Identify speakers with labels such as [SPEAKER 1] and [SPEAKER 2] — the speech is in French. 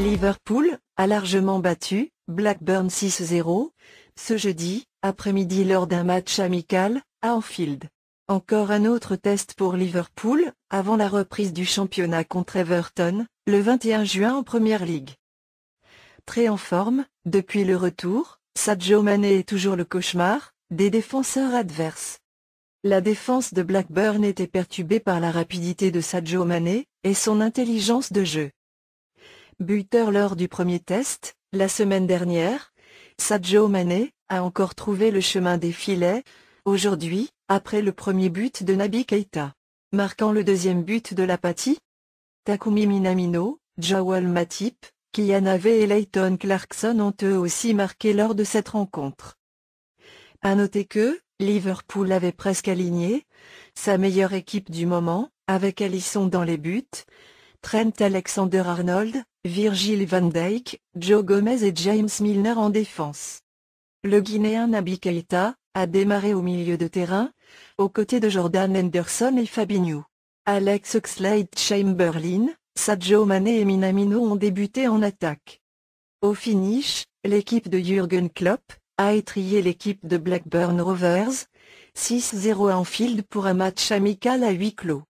[SPEAKER 1] Liverpool a largement battu Blackburn 6-0 ce jeudi après-midi lors d'un match amical à Anfield. Encore un autre test pour Liverpool avant la reprise du championnat contre Everton le 21 juin en Première League. Très en forme, depuis le retour, Sadio Mané est toujours le cauchemar des défenseurs adverses. La défense de Blackburn était perturbée par la rapidité de Sadio Mané et son intelligence de jeu. Buteur lors du premier test, la semaine dernière, Sadio Mané a encore trouvé le chemin des filets, aujourd'hui, après le premier but de Nabi Keita. Marquant le deuxième but de l'apathie, Takumi Minamino, Jawal Matip, Kianave et Leighton Clarkson ont eux aussi marqué lors de cette rencontre. À noter que, Liverpool avait presque aligné, sa meilleure équipe du moment, avec Alisson dans les buts, Trent Alexander-Arnold, Virgil van Dijk, Joe Gomez et James Milner en défense. Le Guinéen Nabi Keita a démarré au milieu de terrain, aux côtés de Jordan Henderson et Fabinho. Alex Oxlade-Chamberlain, Sadio Mané et Minamino ont débuté en attaque. Au finish, l'équipe de Jürgen Klopp a étrié l'équipe de Blackburn Rovers, 6-0 en field pour un match amical à huis clos.